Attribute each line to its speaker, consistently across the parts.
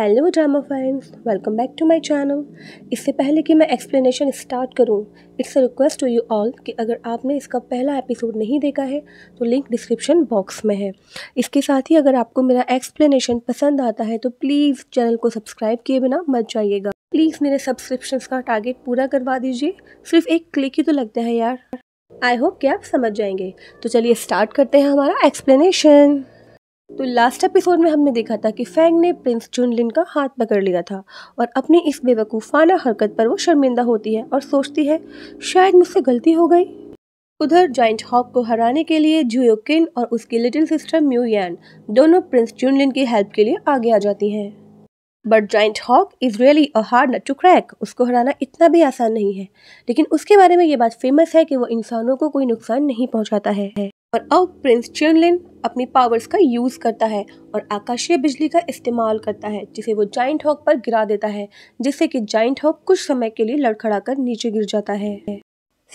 Speaker 1: hello drama fans welcome back to my channel इससे पहले कि मैं एक्सप्लेनेशन स्टार्ट करूं it's a request to you all कि अगर आपने इसका पहला एपिसोड नहीं देखा है तो लिंक डिस्क्रिप्शन बॉक्स में है इसके साथ ही अगर आपको मेरा एक्सप्लेनेशन पसंद आता है तो प्लीज़ चैनल को सब्सक्राइब किए बिना मत जाइएगा प्लीज़ मेरे सब्सक्रिप्शन का टारगेट पूरा करवा दीजिए सिर्फ एक क्लिक ही तो लगता है यार आई होप कि आप समझ जाएंगे तो चलिए स्टार्ट करते हैं हमारा एक्सप्लेनेशन तो लास्ट एपिसोड में हमने देखा था कि फैंग ने प्रिंस चुनलिन का हाथ पकड़ लिया था और अपनी इस बेवकूफ़ाना हरकत पर वो शर्मिंदा होती है और सोचती है शायद मुझसे गलती हो गई उधर जॉइंट हॉक को हराने के लिए जूयो किन और उसकी लिटिल सिस्टर म्यू यान दोनों प्रिंस चुनलिन की हेल्प के लिए आगे आ जाती हैं but giant hawk is really a hard nut to crack उसको हराना इतना भी आसान नहीं है लेकिन उसके बारे में ये बात फेमस है कि वो इंसानों को कोई नुकसान नहीं पहुंचाता है और अब प्रिंस चिनलिन अपनी पावर्स का यूज़ करता है और आकाशीय बिजली का इस्तेमाल करता है जिसे वो जाइंट हॉक पर गिरा देता है जिससे कि जाइंट हॉक कुछ समय के लिए लड़खड़ाकर नीचे गिर जाता है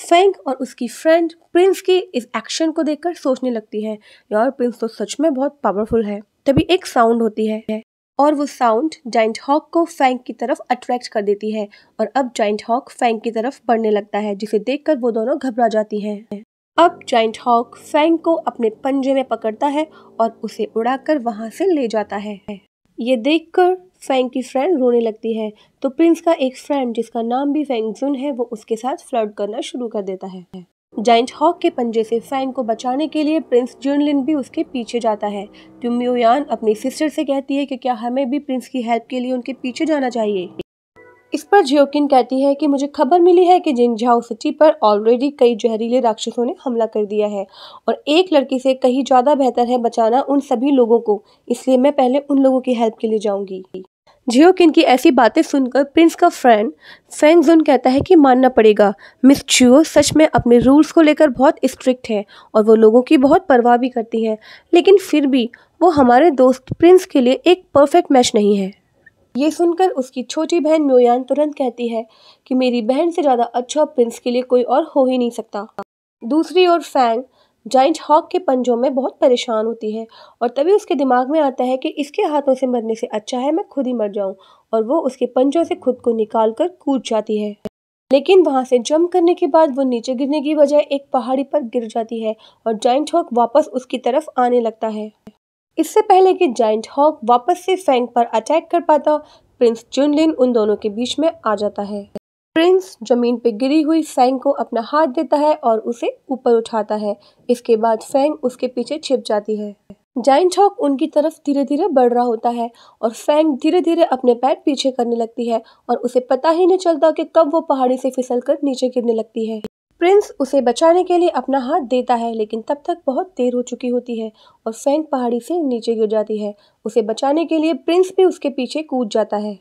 Speaker 1: फेंग और उसकी फ्रेंड प्रिंस की इस एक्शन को देखकर सोचने लगती है यार प्रिंस तो सच में बहुत पावरफुल है तभी एक साउंड होती है और वो साउंड जाइंट हॉक को फैंक की तरफ अट्रैक्ट कर देती है और अब जाइंट हॉक फैंक की तरफ बढ़ने लगता है जिसे देखकर वो दोनों घबरा जाती हैं अब जाइंट हॉक फैंग को अपने पंजे में पकड़ता है और उसे उड़ाकर वहां से ले जाता है ये देखकर फैंग की फ्रेंड रोने लगती है तो प्रिंस का एक फ्रेंड जिसका नाम भी फैंग जुन है वो उसके साथ फ्लर्ट करना शुरू कर देता है जाइंट हॉक के पंजे से फैंग को बचाने के लिए प्रिंस जुनलिन भी उसके पीछे जाता है ट्यूम्योयान तो अपनी सिस्टर से कहती है कि क्या हमें भी प्रिंस की हेल्प के लिए उनके पीछे जाना चाहिए इस पर जियोकिन कहती है कि मुझे खबर मिली है कि जिंगझाओ सिटी पर ऑलरेडी कई जहरीले राक्षसों ने हमला कर दिया है और एक लड़की से कहीं ज़्यादा बेहतर है बचाना उन सभी लोगों को इसलिए मैं पहले उन लोगों की हेल्प के लिए जाऊंगी जियोकिन की ऐसी बातें सुनकर प्रिंस का फ्रेंड फेंग जुन कहता है कि मानना पड़ेगा मिस चियो सच में अपने रूल्स को लेकर बहुत स्ट्रिक्ट है और वो लोगों की बहुत परवाह भी करती है लेकिन फिर भी वो हमारे दोस्त प्रिंस के लिए एक परफेक्ट मैच नहीं है ये सुनकर उसकी छोटी बहन म्योयान तुरंत कहती है कि मेरी बहन से ज़्यादा अच्छा प्रिंस के लिए कोई और हो ही नहीं सकता दूसरी ओर फैंग जाइंट हॉक के पंजों में बहुत परेशान होती है और तभी उसके दिमाग में आता है कि इसके हाथों से मरने से अच्छा है मैं खुद ही मर जाऊं और वो उसके पंजों से खुद को निकाल कर कूद जाती है लेकिन वहाँ से जंप करने के बाद वो नीचे गिरने की बजाय एक पहाड़ी पर गिर जाती है और जाइंट हॉक वापस उसकी तरफ आने लगता है इससे पहले कि जाइंट हॉक वापस से फैंग पर अटैक कर पाता प्रिंस चुनलिन उन दोनों के बीच में आ जाता है प्रिंस जमीन पर गिरी हुई फैंग को अपना हाथ देता है और उसे ऊपर उठाता है इसके बाद फैंग उसके पीछे छिप जाती है जाइंट हॉक उनकी तरफ धीरे धीरे बढ़ रहा होता है और फैंग धीरे धीरे अपने पैर पीछे करने लगती है और उसे पता ही नहीं चलता कि कब वो पहाड़ी से फिसल कर नीचे गिरने लगती है प्रिंस उसे बचाने के लिए अपना हाथ देता है लेकिन तब तक बहुत देर हो चुकी होती है और फैंक पहाड़ी से नीचे गिर जाती है उसे बचाने के लिए प्रिंस भी उसके पीछे कूद जाता है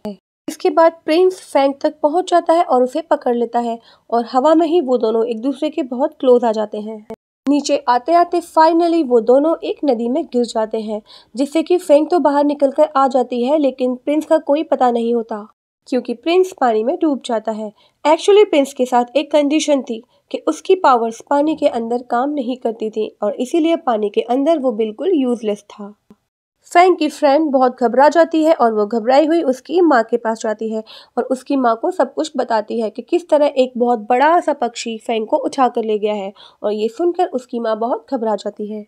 Speaker 1: इसके बाद प्रिंस फैंक तक पहुंच जाता है और उसे पकड़ लेता है और हवा में ही वो दोनों एक दूसरे के बहुत क्लोज आ जाते हैं नीचे आते आते फाइनली वो दोनों एक नदी में गिर जाते हैं जिससे कि फेंक तो बाहर निकल कर आ जाती है लेकिन प्रिंस का कोई पता नहीं होता क्योंकि प्रिंस पानी में डूब जाता है एक्चुअली प्रिंस के साथ एक कंडीशन थी कि उसकी पावर्स पानी के अंदर काम नहीं करती थी और इसीलिए पानी के अंदर वो बिल्कुल यूजलेस था फैंग की फ्रेंड बहुत घबरा जाती है और वो घबराई हुई उसकी माँ के पास जाती है और उसकी माँ को सब कुछ बताती है कि किस तरह एक बहुत बड़ा सा पक्षी फैंग को उठा कर ले गया है और ये सुनकर उसकी माँ बहुत घबरा जाती है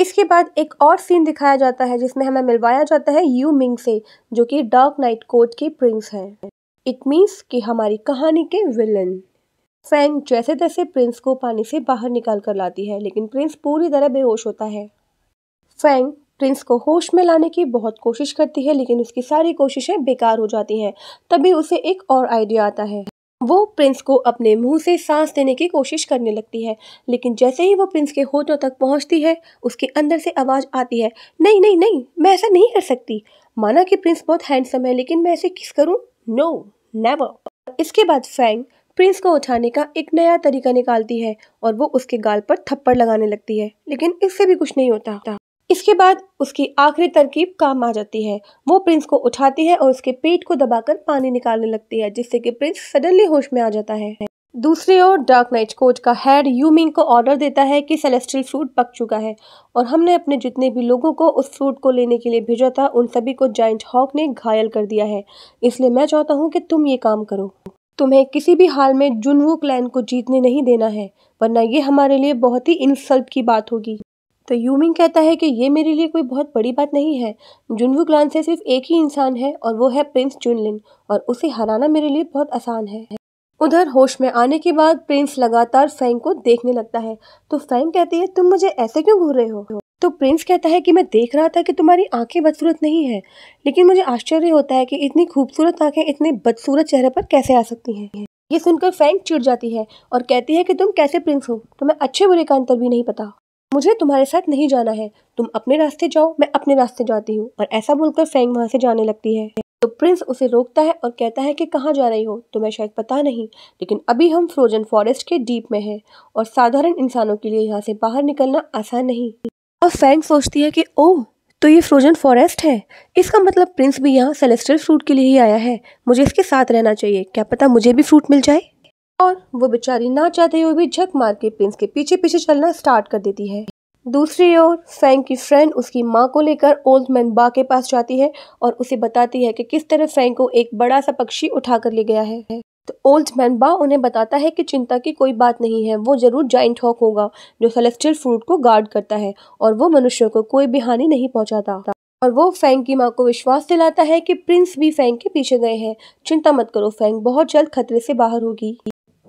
Speaker 1: इसके बाद एक और सीन दिखाया जाता है जिसमें हमें मिलवाया जाता है यू मिंग से जो कि डार्क नाइट कोर्ट के प्रिंस हैं इट मीन्स कि हमारी कहानी के विलन फैंग जैसे तैसे प्रिंस को पानी से बाहर निकाल कर लाती है लेकिन प्रिंस पूरी तरह बेहोश होता है फैंग प्रिंस को होश में लाने की बहुत कोशिश करती है लेकिन उसकी सारी कोशिशें बेकार हो जाती हैं तभी उसे एक और आइडिया आता है वो प्रिंस को अपने मुंह से सांस देने की कोशिश करने लगती है लेकिन जैसे ही वो प्रिंस के होठों तक पहुंचती है उसके अंदर से आवाज़ आती है नहीं नहीं नहीं मैं ऐसा नहीं कर सकती माना कि प्रिंस बहुत हैंडसम है लेकिन मैं ऐसे किस करूँ नो नेवर इसके बाद फैंग प्रिंस को उठाने का एक नया तरीका निकालती है और वो उसके गाल पर थप्पड़ लगाने लगती है लेकिन इससे भी कुछ नहीं होता इसके बाद उसकी आखिरी तरकीब काम आ जाती है वो प्रिंस को उठाती है और उसके पेट को दबाकर पानी निकालने लगती है जिससे कि प्रिंस सडनली होश में आ जाता है दूसरी ओर डार्क नाइट कोच का हेड यूमिंग को ऑर्डर देता है कि सेलेस्ट्रियल फ्रूट पक चुका है और हमने अपने जितने भी लोगों को उस फ्रूट को लेने के लिए भेजा था उन सभी को जाइंट हॉक ने घायल कर दिया है इसलिए मैं चाहता हूँ कि तुम ये काम करो तुम्हें किसी भी हाल में जुनवू क्लैन को जीतने नहीं देना है वरना ये हमारे लिए बहुत ही इंसल्ट की बात होगी तो यूमिंग कहता है कि ये मेरे लिए कोई बहुत बड़ी बात नहीं है जुनवू क्लान से सिर्फ एक ही इंसान है और वो है प्रिंस चुनलिन और उसे हराना मेरे लिए बहुत आसान है उधर होश में आने के बाद प्रिंस लगातार फैंग को देखने लगता है तो फैंग कहती है तुम मुझे ऐसे क्यों घूर रहे हो तो प्रिंस कहता है कि मैं देख रहा था कि तुम्हारी आंखें बदसूरत नहीं है लेकिन मुझे आश्चर्य होता है कि इतनी खूबसूरत आंखें इतने बदसूरत चेहरे पर कैसे आ सकती हैं ये सुनकर फैंक चिड़ जाती है और कहती है कि तुम कैसे प्रिंस हो तुम्हें अच्छे बुरे का अंतर भी नहीं पता मुझे तुम्हारे साथ नहीं जाना है तुम अपने रास्ते जाओ मैं अपने रास्ते जाती हूँ और ऐसा बोलकर फेंग वहाँ से जाने लगती है तो प्रिंस उसे रोकता है और कहता है कि कहाँ जा रही हो तुम्हें शायद पता नहीं लेकिन अभी हम फ्रोजन फॉरेस्ट के डीप में हैं और साधारण इंसानों के लिए यहाँ से बाहर निकलना आसान नहीं और फैंग सोचती है कि ओह तो ये फ्रोजन फॉरेस्ट है इसका मतलब प्रिंस भी यहाँ सेलेस्टर फ्रूट के लिए ही आया है मुझे इसके साथ रहना चाहिए क्या पता मुझे भी फ्रूट मिल जाए और वो बेचारी ना चाहते हुए भी झक मार के प्रिंस के पीछे पीछे चलना स्टार्ट कर देती है दूसरी ओर फैंक की फ्रेंड उसकी माँ को लेकर ओल्ड मैन बा के पास जाती है और उसे बताती है कि किस तरह फैंक को एक बड़ा सा पक्षी उठा कर ले गया है तो ओल्ड मैन बा उन्हें बताता है कि चिंता की कोई बात नहीं है वो जरूर जाइंट हॉक होगा जो सेलेस्टियल फ्रूट को गार्ड करता है और वो मनुष्यों को कोई भी हानि नहीं पहुंचाता और वो फैंग की माँ को विश्वास दिलाता है कि प्रिंस भी फैंग के पीछे गए हैं चिंता मत करो फैंग बहुत जल्द खतरे से बाहर होगी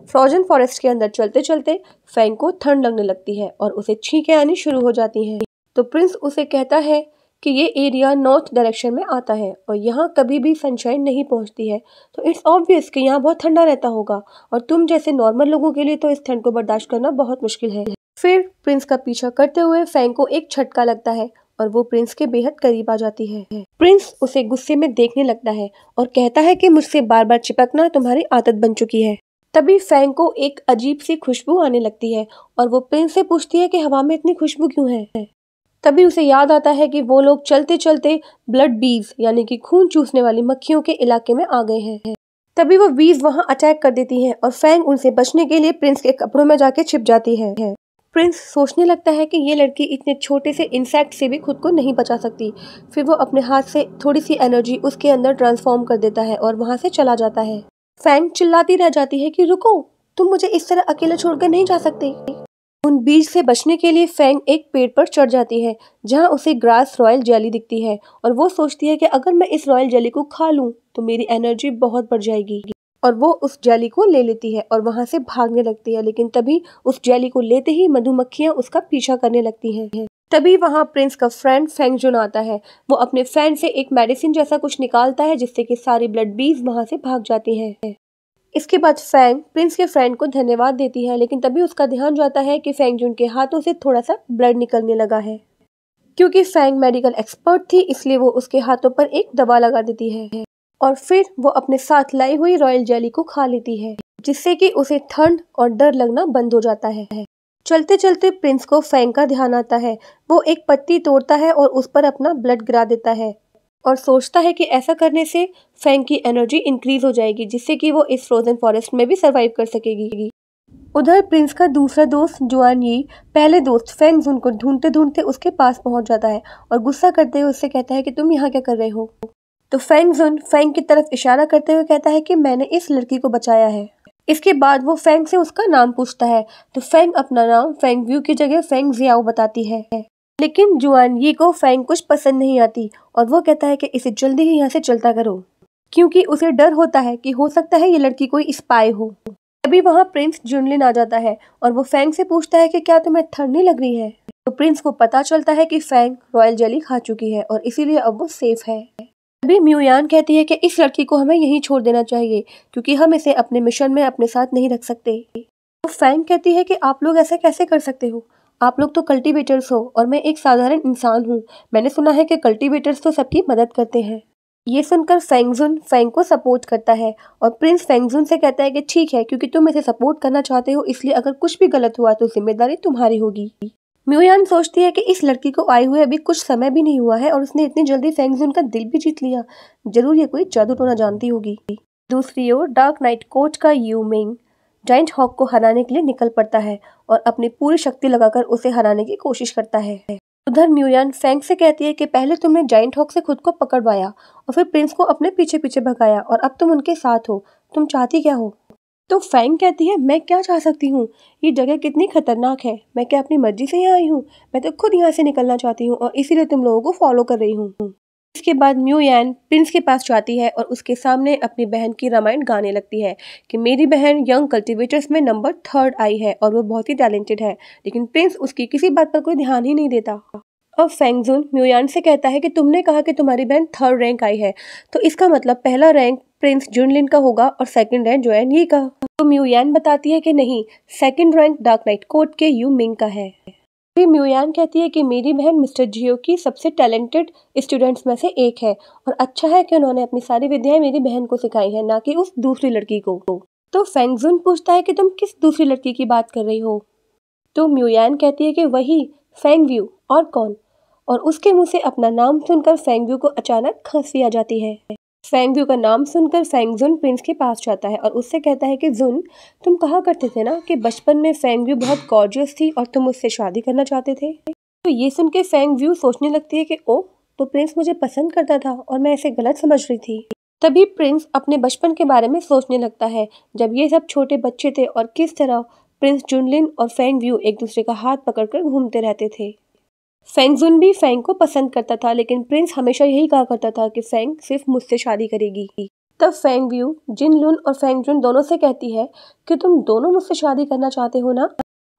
Speaker 1: फ्रोजन फॉरेस्ट के अंदर चलते चलते फैंग को ठंड लगने लगती है और उसे छींके आनी शुरू हो जाती हैं तो प्रिंस उसे कहता है कि ये एरिया नॉर्थ डायरेक्शन में आता है और यहाँ कभी भी सनशाइन नहीं पहुँचती है तो इट्स ऑब्वियस कि यहाँ बहुत ठंडा रहता होगा और तुम जैसे नॉर्मल लोगों के लिए तो इस ठंड को बर्दाश्त करना बहुत मुश्किल है फिर प्रिंस का पीछा करते हुए फैंग को एक छटका लगता है और वो प्रिंस के बेहद करीब आ जाती है प्रिंस उसे गुस्से में देखने लगता है और कहता है कि मुझसे बार बार चिपकना तुम्हारी आदत बन चुकी है तभी फैंग को एक अजीब सी खुशबू आने लगती है और वो प्रिंस से पूछती है कि हवा में इतनी खुशबू क्यों है तभी उसे याद आता है कि वो लोग चलते चलते ब्लड बीज यानी कि खून चूसने वाली मक्खियों के इलाके में आ गए हैं तभी वो बीज वहां अटैक कर देती हैं और फैंग उनसे बचने के लिए प्रिंस के कपड़ों में जाके छिप जाती है प्रिंस सोचने लगता है कि ये लड़की इतने छोटे से इंसेक्ट से भी खुद को नहीं बचा सकती फिर वो अपने हाथ से थोड़ी सी एनर्जी उसके अंदर ट्रांसफॉर्म कर देता है और वहाँ से चला जाता है फैंग चिल्लाती रह जाती है कि रुको तुम मुझे इस तरह अकेला छोड़कर नहीं जा सकते उन बीज से बचने के लिए फैंग एक पेड़ पर चढ़ जाती है जहाँ उसे ग्रास रॉयल जेली दिखती है और वो सोचती है कि अगर मैं इस रॉयल जेली को खा लूँ तो मेरी एनर्जी बहुत बढ़ जाएगी और वो उस जेली को ले लेती है और वहां से भागने लगती है लेकिन तभी उस जेली को लेते ही मधुमक्खियां उसका पीछा करने लगती हैं तभी वहाँ प्रिंस का फ्रेंड फेंग जुन आता है वो अपने फ्रेंड से एक मेडिसिन जैसा कुछ निकालता है जिससे कि सारी ब्लड बीज वहाँ से भाग जाती हैं इसके बाद फेंग प्रिंस के फ्रेंड को धन्यवाद देती है लेकिन तभी उसका ध्यान जाता है कि फेंग जुन के हाथों से थोड़ा सा ब्लड निकलने लगा है क्योंकि फेंग मेडिकल एक्सपर्ट थी इसलिए वो उसके हाथों पर एक दवा लगा देती है और फिर वो अपने साथ लाई हुई रॉयल जेली को खा लेती है जिससे कि उसे ठंड और डर लगना बंद हो जाता है चलते चलते प्रिंस को फैंग का ध्यान आता है वो एक पत्ती तोड़ता है और उस पर अपना ब्लड गिरा देता है और सोचता है कि ऐसा करने से फैंग की एनर्जी इंक्रीज हो जाएगी जिससे कि वो इस फ्रोजन फॉरेस्ट में भी सर्वाइव कर सकेगी उधर प्रिंस का दूसरा दोस्त जुआन यी पहले दोस्त फैंग जून को ढूंढते ढूंढते उसके पास पहुंच जाता है और गुस्सा करते हुए उससे कहता है कि तुम यहाँ क्या कर रहे हो तो फैंग जून फैंग की तरफ इशारा करते हुए कहता है कि मैंने इस लड़की को बचाया है इसके बाद वो फेंग से उसका नाम पूछता है तो फेंग अपना नाम फेंग व्यू की जगह फेंग जियाओ बताती है लेकिन जुआन ये को फेंग कुछ पसंद नहीं आती और वो कहता है कि इसे जल्दी ही यहाँ से चलता करो क्योंकि उसे डर होता है कि हो सकता है ये लड़की कोई स्पाई हो तभी वहाँ प्रिंस जुनलिन आ जाता है और वो फेंग से पूछता है कि क्या तुम्हें ठंडी लग रही है तो प्रिंस को पता चलता है कि फेंग रॉयल जेली खा चुकी है और इसीलिए अब वो सेफ है तभी म्यूयान कहती है कि इस लड़की को हमें यहीं छोड़ देना चाहिए क्योंकि हम इसे अपने मिशन में अपने साथ नहीं रख सकते तो फैंग कहती है कि आप लोग ऐसा कैसे कर सकते हो आप लोग तो कल्टीवेटर्स हो और मैं एक साधारण इंसान हूँ मैंने सुना है कि कल्टीवेटर्स तो सबकी मदद करते हैं ये सुनकर फैंगजुन फैंग को सपोर्ट करता है और प्रिंस फैंगजुन से कहता है कि ठीक है क्योंकि तुम इसे सपोर्ट करना चाहते हो इसलिए अगर कुछ भी गलत हुआ तो जिम्मेदारी तुम्हारी होगी म्यूयान सोचती है कि इस लड़की को आए हुए अभी कुछ समय भी नहीं हुआ है और उसने इतनी जल्दी फैंगजून का दिल भी जीत लिया जरूर ये कोई जादू टोना जानती होगी दूसरी ओर डार्क नाइट कोच का यू मिंग जाइंट हॉक को हराने के लिए निकल पड़ता है और अपनी पूरी शक्ति लगाकर उसे हराने की कोशिश करता है उधर म्यूयान फैंग से कहती है कि पहले तुमने जाइंट हॉक से खुद को पकड़वाया और फिर प्रिंस को अपने पीछे पीछे भगाया और अब तुम उनके साथ हो तुम चाहती क्या हो तो फैंग कहती है मैं क्या चाह सकती हूँ ये जगह कितनी खतरनाक है मैं क्या अपनी मर्जी से यहाँ आई हूँ मैं तो खुद यहाँ से निकलना चाहती हूँ और इसीलिए तुम लोगों को फॉलो कर रही हूँ इसके बाद म्यू यान प्रिंस के पास जाती है और उसके सामने अपनी बहन की रामायण गाने लगती है कि मेरी बहन यंग कल्टिवेटर्स में नंबर थर्ड आई है और वो बहुत ही टैलेंटेड है लेकिन प्रिंस उसकी किसी बात पर कोई ध्यान ही नहीं देता अब फैंगजून म्यूयान से कहता है कि तुमने कहा कि तुम्हारी बहन थर्ड रैंक आई है तो इसका मतलब पहला रैंक प्रिंस जुनलिन का होगा और सेकंड है जोएन ये का तो म्यूयान बताती है कि नहीं second rank Dark Night Court के यू मिंग का है फिर म्यूयान कहती है कि मेरी बहन मिस्टर जियो की सबसे टैलेंटेड स्टूडेंट्स में से एक है और अच्छा है कि उन्होंने अपनी सारी विद्याएं मेरी बहन को सिखाई है ना कि उस दूसरी लड़की को तो फेंगजुन पूछता है कि तुम किस दूसरी लड़की की बात कर रही हो तो म्यूयान कहती है कि वही फेंगव्यू और कौन और उसके मुंह से अपना नाम सुनकर फेंगव्यू को अचानक खांसी आ जाती है फैंगजू का नाम सुनकर जुन प्रिंस के पास जाता है और उससे कहता है कि जुन तुम कहा करते थे ना कि बचपन में फैंगजू बहुत गॉर्जियस थी और तुम उससे शादी करना चाहते थे तो ये सुन के फेंग व्यू सोचने लगती है कि ओ तो प्रिंस मुझे पसंद करता था और मैं इसे गलत समझ रही थी तभी प्रिंस अपने बचपन के बारे में सोचने लगता है जब ये सब छोटे बच्चे थे और किस तरह प्रिंस जुनलिन और फेंग व्यू एक दूसरे का हाथ पकड़कर घूमते रहते थे फेंग जुन भी फेंग को पसंद करता था लेकिन प्रिंस हमेशा यही कहा करता था कि फेंग सिर्फ मुझसे शादी करेगी तब फेंग व्यू जिन लुन और फेंग जुन दोनों से कहती है कि तुम दोनों मुझसे शादी करना चाहते हो ना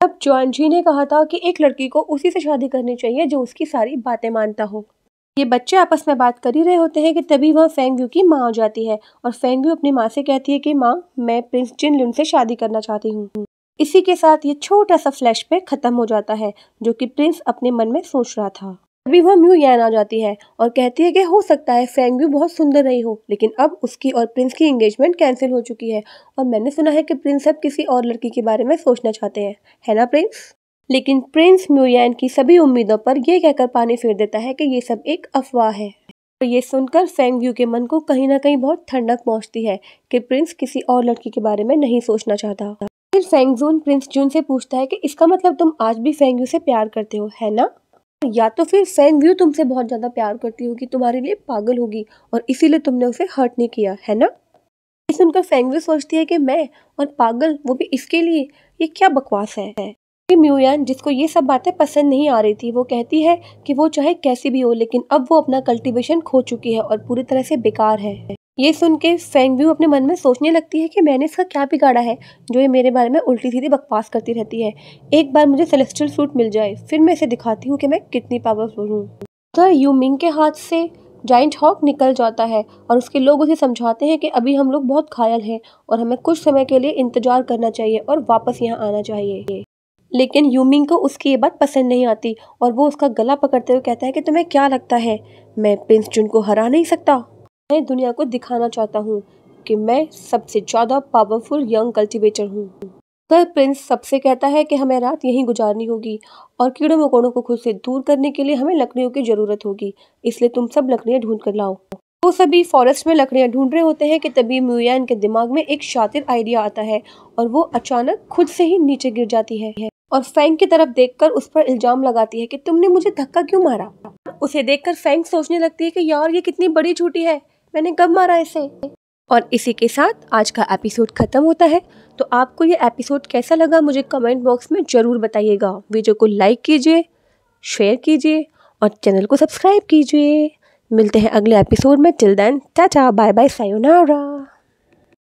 Speaker 1: तब जी ने कहा था कि एक लड़की को उसी से शादी करनी चाहिए जो उसकी सारी बातें मानता हो ये बच्चे आपस में बात कर ही रहे होते हैं कि तभी वह फेंगव्यू की माँ हो जाती है और फेंग यू अपनी माँ से कहती है कि माँ मैं प्रिंस जिन लुन से शादी करना चाहती हूँ इसी के साथ ये छोटा सा पे खत्म हो जाता है जो कि प्रिंस अपने मन में सोच रहा था अभी वह म्यू यान आ जाती है और कहती है कि हो सकता है फैंग भी बहुत सुंदर नहीं हो लेकिन अब उसकी और प्रिंस की एंगेजमेंट कैंसिल हो चुकी है और मैंने सुना है कि प्रिंस अब किसी और लड़की के बारे में सोचना चाहते हैं है ना प्रिंस लेकिन प्रिंस म्यूयान की सभी उम्मीदों पर यह कहकर पानी फेर देता है कि ये सब एक अफवाह है और ये सुनकर फैंग व्यू के मन को कहीं ना कहीं बहुत ठंडक पहुंचती है कि प्रिंस किसी और लड़की के बारे में नहीं सोचना चाहता फेंगजून प्रिंस जून से पूछता है कि इसका मतलब तुम आज भी फेंगयू से प्यार करते हो है ना या तो फिर फैन व्यू तुमसे बहुत ज़्यादा प्यार करती होगी तुम्हारे लिए पागल होगी और इसीलिए तुमने उसे हर्ट नहीं किया है ना इस सुनकर फैंगव्यू सोचती है कि मैं और पागल वो भी इसके लिए ये क्या बकवास है कि म्यूयान जिसको ये सब बातें पसंद नहीं आ रही थी वो कहती है कि वो चाहे कैसी भी हो लेकिन अब वो अपना कल्टीवेशन खो चुकी है और पूरी तरह से बेकार है ये सुन के फेंग व्यू अपने मन में सोचने लगती है कि मैंने इसका क्या बिगाड़ा है जो ये मेरे बारे में उल्टी सीधी बकवास करती रहती है एक बार मुझे सेलेस्टियल सूट मिल जाए फिर मैं इसे दिखाती हूँ कि मैं कितनी पावरफुल हूँ उधर तो यूमिंग के हाथ से जाइंट हॉक निकल जाता है और उसके लोग उसे समझाते हैं कि अभी हम लोग बहुत घायल हैं और हमें कुछ समय के लिए इंतजार करना चाहिए और वापस यहाँ आना चाहिए लेकिन यूमिंग को उसकी ये बात पसंद नहीं आती और वो उसका गला पकड़ते हुए कहता है कि तुम्हें क्या लगता है मैं प्रिंस चुन को हरा नहीं सकता मैं दुनिया को दिखाना चाहता हूँ कि मैं सबसे ज़्यादा पावरफुल यंग कल्टीवेटर हूँ वह तो प्रिंस सबसे कहता है कि हमें रात यहीं गुजारनी होगी और कीड़ों मकोड़ों को खुद से दूर करने के लिए हमें लकड़ियों की ज़रूरत होगी इसलिए तुम सब लकड़ियाँ ढूंढ कर लाओ वो सभी फॉरेस्ट में लकड़ियाँ ढूंढ रहे होते हैं कि तभी म्यूया इनके दिमाग में एक शातिर आइडिया आता है और वो अचानक खुद से ही नीचे गिर जाती है और फैंक की तरफ देखकर उस पर इल्जाम लगाती है कि तुमने मुझे धक्का क्यों मारा उसे देखकर फैंक सोचने लगती है कि यार ये कितनी बड़ी छूटी है मैंने कब मारा इसे और इसी के साथ आज का एपिसोड ख़त्म होता है तो आपको ये एपिसोड कैसा लगा मुझे कमेंट बॉक्स में ज़रूर बताइएगा वीडियो को लाइक कीजिए शेयर कीजिए और चैनल को सब्सक्राइब कीजिए मिलते हैं अगले एपिसोड में टिल देन चाचा बाय बाय सायोनारा